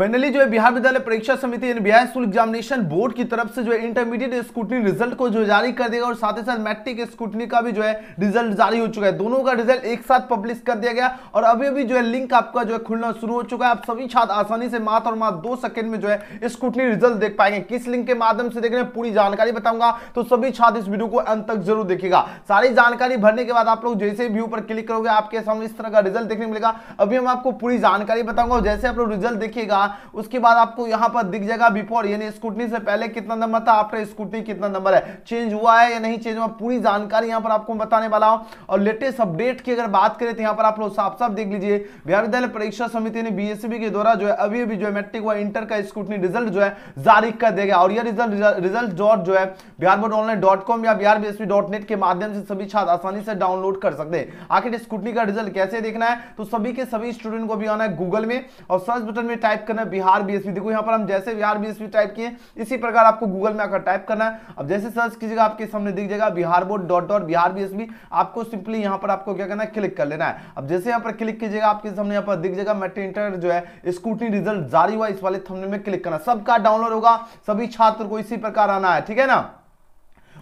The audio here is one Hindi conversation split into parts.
फाइनली जो है बिहार विद्यालय परीक्षा समिति बिहार स्कूल एग्जामिनेशन बोर्ड की तरफ से जो है इंटरमीडिएट स्कूटनी रिजल्ट को जो जारी कर दिया और साथ ही साथ मैट्रिक स्कूटनी का भी जो है रिजल्ट जारी हो चुका है दोनों का रिजल्ट एक साथ पब्लिश कर दिया गया और अभी अभी जो है लिंक आपका जो है खुलना शुरू हो चुका है आप सभी छात्र आसानी से मात और मात दो सेकंड में जो है स्कूटनी रिजल्ट देख पाएंगे किस लिंक के माध्यम से देख रहे हैं पूरी जानकारी बताऊंगा तो सभी छात्र इस वीडियो को अंत तक जरूर देखेगा सारी जानकारी भरने के बाद आप लोग जैसे व्यू पर क्लिक करोगे आपके सामने इस तरह का रिजल्ट देखने मिलेगा अभी हम आपको पूरी जानकारी बताऊंगा जैसे आप लोग रिजल्ट देखिएगा उसके बाद आपको यहां पर दिख जाएगा बिफोर यानी स्कूटनी से पहले कितना नंबर था आफ्टर स्कूटनी कितना नंबर है चेंज हुआ है या नहीं चेंज हुआ पूरी जानकारी यहां पर आपको बताने वाला हूं और लेटेस्ट अपडेट की अगर बात करें तो यहां पर आप लोग साफ साफ देख लीजिए बिहार विद्यालय परीक्षा समिति ने बीएससीबी e के द्वारा जो है अभी अभी जो है मैट्रिक व इंटर का स्कूटनी रिजल्ट जो है जारी कर दिया और यह रिजल्ट रिजल्ट डॉट जो है Bihar board online dot com या बिहार बीएसपी डॉट नेट के माध्यम से सभी छात्र आसानी से डाउनलोड कर सकते हैं आखिर स्कूटनी का रिजल्ट कैसे देखना है तो सभी के सभी स्टूडेंट को भी आना है गूगल में और सर्च बटन में टाइप करना है बिहार बीएसपी देखो यहाँ पर हम जैसे बिहार बीएसपी टाइप किए इसी प्रकार आपको गूगल में आकर टाइप करना है अब जैसे सर्च कीजिएगा आपके सामने दिख जाएगा Bihar board dot dot Bihar BSP आपको सिंपली यहाँ पर आपको क्या करना है क्लिक कर लेना है अब जैसे यहाँ पर क्लिक कीजिएगा आपके सामने यहाँ पर दिख जाएगा मेट्री इंटर जो है स्कूटी रिजल्ट जारी हुआ इस वाले थमने में क्लिक करना सबका डाउनलोड होगा सभी छात्र को इसी प्रकार आना है ठीक है ना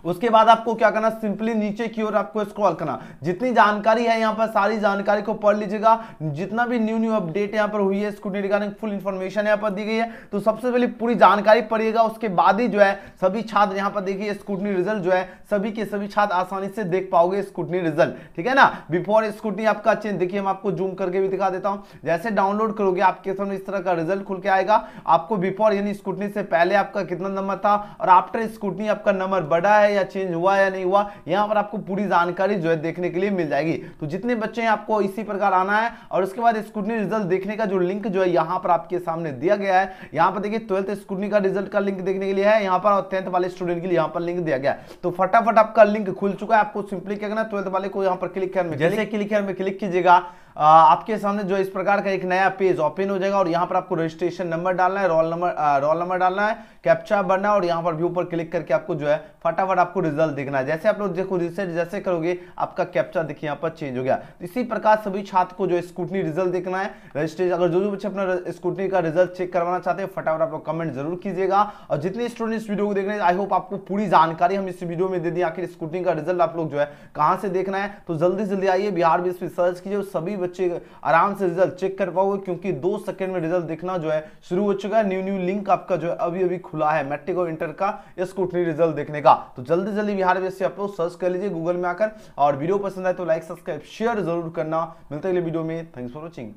उसके बाद आपको क्या करना सिंपली नीचे की ओर आपको स्क्रॉल करना जितनी जानकारी है यहाँ पर सारी जानकारी को पढ़ लीजिएगा जितना भी न्यू न्यू अपडेट यहाँ पर हुई है स्कूटी रिगार्डिंग फुल इन्फॉर्मेशन यहाँ पर दी गई है तो सबसे पहले पूरी जानकारी पढ़िएगा उसके बाद ही जो है सभी छात्र यहाँ पर देखिए स्कूटनी रिजल्ट जो है सभी के सभी छात्र आसानी से देख पाओगे स्कूटनी रिजल्ट ठीक है ना बिफोर स्कूटनी आपका चेंज देखिए मैं आपको जूम करके भी दिखा देता हूँ जैसे डाउनलोड करोगे आपके सामने इस तरह का रिजल्ट खुल के आएगा आपको बिफोर यानी स्कूटनी से पहले आपका कितना नंबर था और आफ्टर स्कूटनी आपका नंबर बढ़ा है है या चेंज हुआ या नहीं हुआ यहाँ पर आपको पूरी जानकारी जो है देखने के लिए मिल जाएगी तो जितने बच्चे हैं आपको इसी प्रकार आना है और उसके बाद स्कूटनी रिजल्ट देखने का जो लिंक जो है यहाँ पर आपके सामने दिया गया है यहाँ पर देखिए ट्वेल्थ स्कूटनी का रिजल्ट का लिंक देखने के लिए है यहाँ पर टेंथ वाले स्टूडेंट के लिए यहाँ पर लिंक दिया गया तो फटाफट आपका लिंक खुल चुका है आपको सिंपली क्या करना ट्वेल्थ वाले को यहाँ पर क्लिक करने जैसे क्लिक करने क्लिक कीजिएगा आपके सामने जो इस प्रकार का एक नया पेज ओपन हो जाएगा और यहाँ पर आपको रजिस्ट्रेशन नंबर डालना है रोल नंबर रोल नंबर डालना है कैप्चा भरना है और यहाँ पर व्यू पर क्लिक करके आपको जो है फटाफट आपको रिजल्ट देखना है जैसे आप लोग देखो रिसर्च जैसे करोगे आपका कैप्चा देखिए यहाँ पर चेंज हो गया तो इसी प्रकार सभी छात्र को जो स्कूटनी रिजल्ट देखना है रजिस्ट्रेशन अगर जो जो बच्चे अपना स्कूटनी का रिजल्ट चेक करवाना चाहते हैं फटाफट आप लोग कमेंट जरूर कीजिएगा और जितने स्टूडेंट इस वीडियो को देख रहे हैं आई होप आपको पूरी जानकारी हम इस वीडियो में दे दी आखिर स्कूटनी का रिजल्ट आप लोग जो है कहाँ से देखना है तो जल्दी जल्दी आइए बिहार बेस सर्च कीजिए सभी बच्चे आराम से रिजल्ट चेक कर पाओगे क्योंकि दो सेकंड में रिजल्ट देखना जो है शुरू हो चुका है न्यू न्यू लिंक आपका जो है अभी अभी खुला है मैट्रिक और इंटर का स्कूटनी रिजल्ट देखने का तो जल्दी जल्दी बिहार बेस आप लोग सर्च कर लीजिए गूगल में आकर और वीडियो पसंद आए तो लाइक सब्सक्राइब शेयर जरूर करना मिलते अगले वीडियो में थैंक्स फॉर वॉचिंग